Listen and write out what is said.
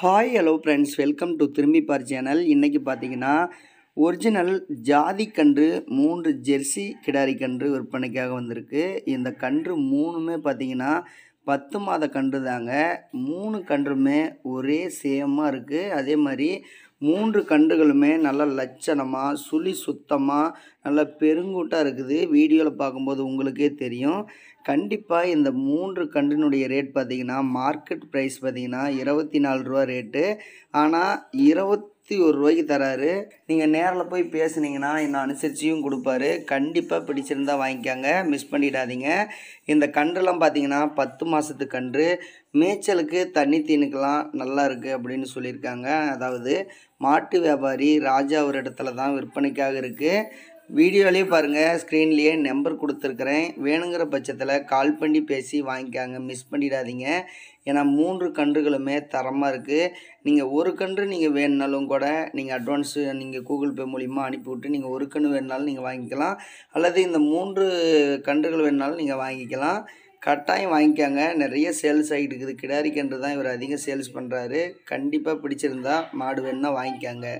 hi hello friends welcome to Thirumbi Paar channel இன்றைக்கி பார்த்தீங்கன்னா original கன்று மூன்று ஜெர்சி கிடாரி கன்று விற்பனைக்காக வந்திருக்கு இந்த கன்று மூணுமே பார்த்திங்கன்னா பத்து மாத கன்று தாங்க மூணு கன்றுமே ஒரே சேமாக இருக்குது அதே மாதிரி மூன்று கன்றுகளுமே நல்ல லட்சணமாக சுழி சுத்தமாக நல்ல பெருங்கூட்டாக இருக்குது வீடியோவில் பார்க்கும்போது உங்களுக்கே தெரியும் கண்டிப்பாக இந்த மூன்று கன்றினுடைய ரேட் பார்த்திங்கன்னா மார்க்கெட் ப்ரைஸ் பார்த்திங்கன்னா இருபத்தி நாலு ரூபா ரேட்டு ஆனால் இருபத் அறுபத்தி ஒரு ரூபாய்க்கு தராரு நீங்கள் நேரில் போய் பேசுனீங்கன்னா இன்னும் அனுசரிச்சியும் கொடுப்பாரு கண்டிப்பாக பிடிச்சிருந்தா வாங்கிக்காங்க மிஸ் பண்ணிடாதீங்க இந்த கன்றுலாம் பார்த்தீங்கன்னா பத்து மாதத்து கன்று மேய்ச்சலுக்கு தண்ணி தீனுக்கெலாம் நல்லா இருக்குது அப்படின்னு சொல்லியிருக்காங்க அதாவது மாட்டு வியாபாரி ராஜா ஒரு இடத்துல தான் விற்பனைக்காக இருக்குது வீடியோலேயே பாருங்கள் ஸ்க்ரீன்லேயே நம்பர் கொடுத்துருக்குறேன் வேணுங்கிற பட்சத்தில் கால் பண்ணி பேசி வாங்கிக்காங்க மிஸ் பண்ணிடாதீங்க ஏன்னா மூன்று கன்றுகளுமே தரமாக இருக்குது நீங்கள் ஒரு கன்று நீங்கள் வேணுனாலும் கூட நீங்கள் அட்வான்ஸு நீங்கள் கூகுள் பே மூலிமா அனுப்பிவிட்டு நீங்கள் ஒரு கன்று வேணுனாலும் நீங்கள் வாங்கிக்கலாம் அல்லது இந்த மூன்று கன்றுகள் வேணுனாலும் நீங்கள் வாங்கிக்கலாம் கட்டாயம் வாங்கிக்காங்க நிறைய சேல்ஸ் ஆகிட்டு இருக்குது கன்று தான் இவர் அதிகம் சேல்ஸ் பண்ணுறாரு கண்டிப்பாக பிடிச்சிருந்தா மாடு வேணுன்னா வாங்கிக்காங்க